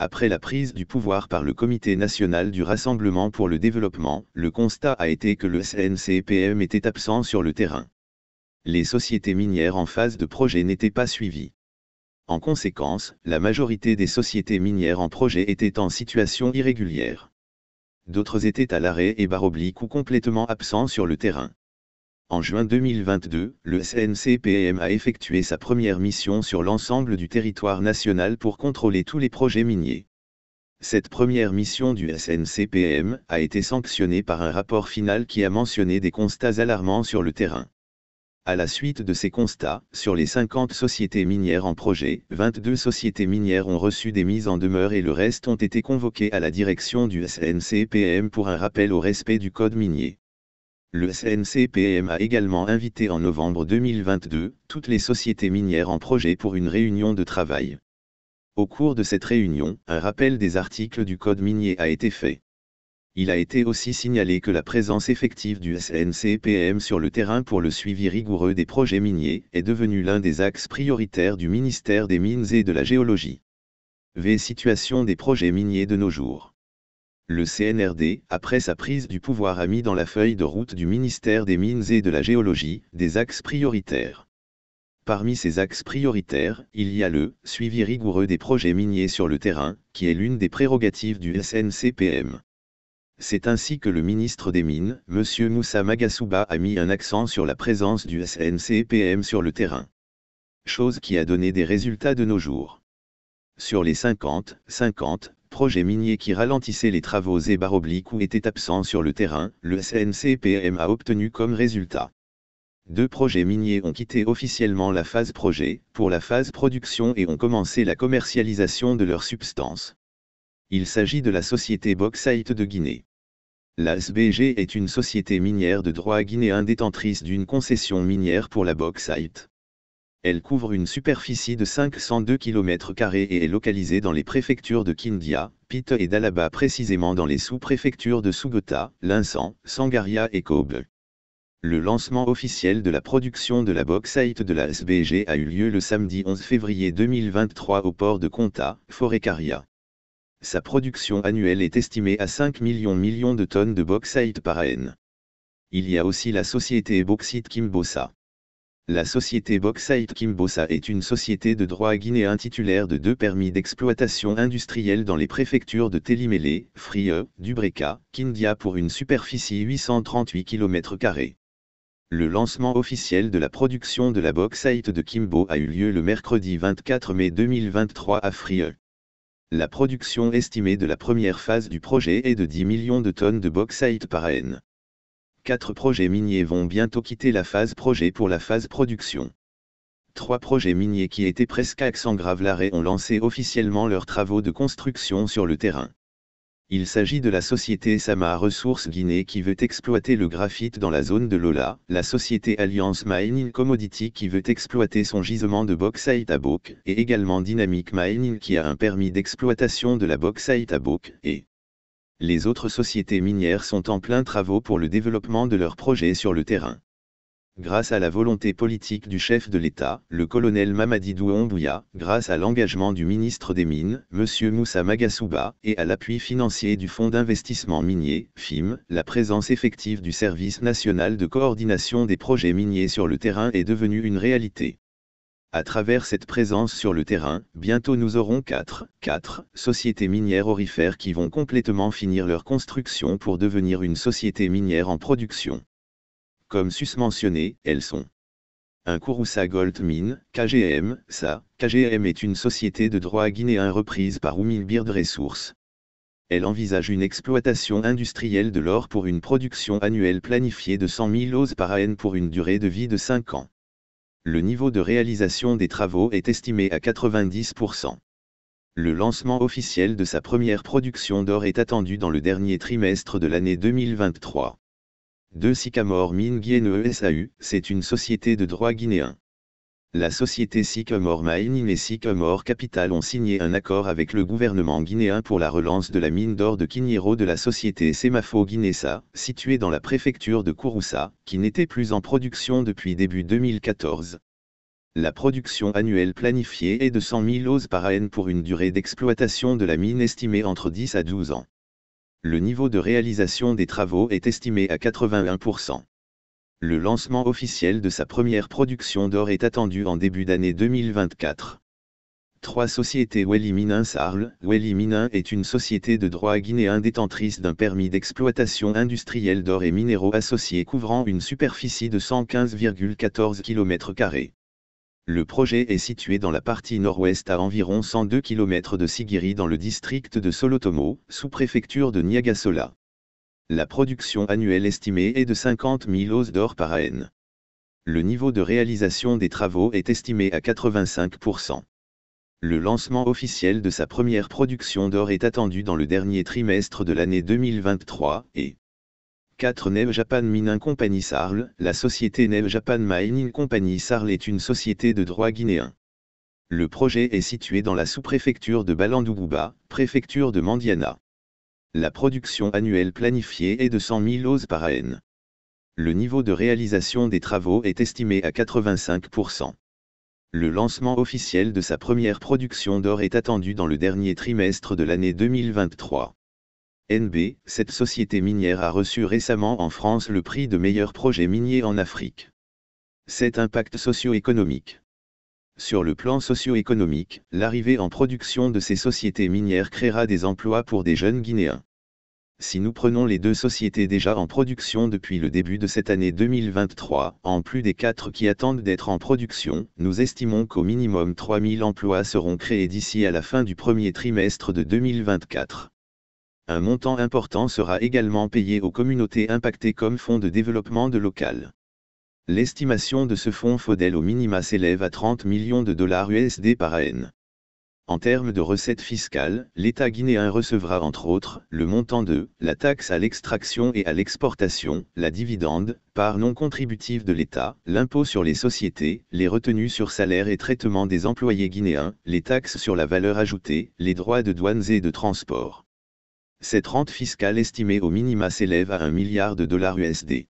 Après la prise du pouvoir par le Comité national du Rassemblement pour le développement, le constat a été que le CNCPM était absent sur le terrain. Les sociétés minières en phase de projet n'étaient pas suivies. En conséquence, la majorité des sociétés minières en projet étaient en situation irrégulière. D'autres étaient à l'arrêt et barobliques ou complètement absents sur le terrain en juin 2022, le SNCPM a effectué sa première mission sur l'ensemble du territoire national pour contrôler tous les projets miniers. Cette première mission du SNCPM a été sanctionnée par un rapport final qui a mentionné des constats alarmants sur le terrain. À la suite de ces constats, sur les 50 sociétés minières en projet, 22 sociétés minières ont reçu des mises en demeure et le reste ont été convoquées à la direction du SNCPM pour un rappel au respect du code minier. Le SNCPM a également invité en novembre 2022 toutes les sociétés minières en projet pour une réunion de travail. Au cours de cette réunion, un rappel des articles du Code minier a été fait. Il a été aussi signalé que la présence effective du SNCPM sur le terrain pour le suivi rigoureux des projets miniers est devenue l'un des axes prioritaires du ministère des Mines et de la Géologie. V. Situation des projets miniers de nos jours le CNRD, après sa prise du pouvoir a mis dans la feuille de route du ministère des Mines et de la Géologie, des axes prioritaires. Parmi ces axes prioritaires, il y a le suivi rigoureux des projets miniers sur le terrain, qui est l'une des prérogatives du SNCPM. C'est ainsi que le ministre des Mines, M. Moussa Magasouba, a mis un accent sur la présence du SNCPM sur le terrain. Chose qui a donné des résultats de nos jours. Sur les 50, 50, projet minier qui ralentissait les travaux et ou était absent sur le terrain, le SNCPM a obtenu comme résultat. Deux projets miniers ont quitté officiellement la phase projet pour la phase production et ont commencé la commercialisation de leurs substances. Il s'agit de la société Bauxite de Guinée. La SBG est une société minière de droit guinéen détentrice d'une concession minière pour la bauxite. Elle couvre une superficie de 502 km et est localisée dans les préfectures de Kindia, Pite et d'Alaba précisément dans les sous-préfectures de Sugota, Linsan, Sangaria et Kobe. Le lancement officiel de la production de la bauxite de la SBG a eu lieu le samedi 11 février 2023 au port de Conta, Forecaria. Sa production annuelle est estimée à 5 millions millions de tonnes de bauxite par an. Il y a aussi la société bauxite Kimbosa. La société Bauxite Kimbosa est une société de droit guinéen titulaire de deux permis d'exploitation industrielle dans les préfectures de Télimélé, Frie, Dubreka, Kindia pour une superficie 838 km. Le lancement officiel de la production de la bauxite de Kimbo a eu lieu le mercredi 24 mai 2023 à Frie. La production estimée de la première phase du projet est de 10 millions de tonnes de bauxite par an. Quatre projets miniers vont bientôt quitter la phase projet pour la phase production. Trois projets miniers qui étaient presque à accent grave l'arrêt ont lancé officiellement leurs travaux de construction sur le terrain. Il s'agit de la société Sama Ressources Guinée qui veut exploiter le graphite dans la zone de Lola, la société Alliance Mining Commodity qui veut exploiter son gisement de bauxite à et également Dynamic Mining qui a un permis d'exploitation de la bauxite à et les autres sociétés minières sont en plein travaux pour le développement de leurs projets sur le terrain. Grâce à la volonté politique du chef de l'État, le colonel Mamadidou Ombouya, grâce à l'engagement du ministre des Mines, M. Moussa Magasouba, et à l'appui financier du Fonds d'investissement minier, FIM, la présence effective du Service national de coordination des projets miniers sur le terrain est devenue une réalité. À travers cette présence sur le terrain, bientôt nous aurons 4, 4 sociétés minières orifères qui vont complètement finir leur construction pour devenir une société minière en production. Comme susmentionné, elles sont un Kouroussa Gold Mine, KGM, ça, KGM est une société de droit guinéen reprise par de Resources. Elle envisage une exploitation industrielle de l'or pour une production annuelle planifiée de 100 000 oses par an pour une durée de vie de 5 ans le niveau de réalisation des travaux est estimé à 90%. Le lancement officiel de sa première production d'or est attendu dans le dernier trimestre de l'année 2023. De Sycamore Mine e SAU, c'est une société de droit guinéen la société Sycamore Mining et Sycamore Capital ont signé un accord avec le gouvernement guinéen pour la relance de la mine d'or de Kinyero de la société Semafo Guinessa, située dans la préfecture de Kouroussa, qui n'était plus en production depuis début 2014. La production annuelle planifiée est de 100 000 os par an pour une durée d'exploitation de la mine estimée entre 10 à 12 ans. Le niveau de réalisation des travaux est estimé à 81% le lancement officiel de sa première production d'or est attendu en début d'année 2024. Trois sociétés Welly Minin Sarl. Welly Minin est une société de droit guinéen détentrice d'un permis d'exploitation industrielle d'or et minéraux associés couvrant une superficie de 115,14 km. Le projet est situé dans la partie nord-ouest à environ 102 km de Sigiri dans le district de Solotomo, sous-préfecture de Niagasola. La production annuelle estimée est de 50 000 os d'or par AN. Le niveau de réalisation des travaux est estimé à 85%. Le lancement officiel de sa première production d'or est attendu dans le dernier trimestre de l'année 2023 et 4 Neve Japan Mining Company Sarl, la société Neve Japan Mining Company Sarl est une société de droit guinéen. Le projet est situé dans la sous-préfecture de Balandoubouba, préfecture de Mandiana. La production annuelle planifiée est de 100 000 oses par AN. Le niveau de réalisation des travaux est estimé à 85%. Le lancement officiel de sa première production d'or est attendu dans le dernier trimestre de l'année 2023. NB, cette société minière a reçu récemment en France le prix de meilleur projet minier en Afrique. Cet impact socio-économique sur le plan socio-économique, l'arrivée en production de ces sociétés minières créera des emplois pour des jeunes Guinéens. Si nous prenons les deux sociétés déjà en production depuis le début de cette année 2023, en plus des quatre qui attendent d'être en production, nous estimons qu'au minimum 3000 emplois seront créés d'ici à la fin du premier trimestre de 2024. Un montant important sera également payé aux communautés impactées comme fonds de développement de local l'estimation de ce fonds FODEL au minima s'élève à 30 millions de dollars USD par AN. En termes de recettes fiscales, l'État guinéen recevra entre autres le montant de la taxe à l'extraction et à l'exportation, la dividende, part non contributive de l'État, l'impôt sur les sociétés, les retenues sur salaire et traitement des employés guinéens, les taxes sur la valeur ajoutée, les droits de douanes et de transport. Cette rente fiscale estimée au minima s'élève à 1 milliard de dollars USD.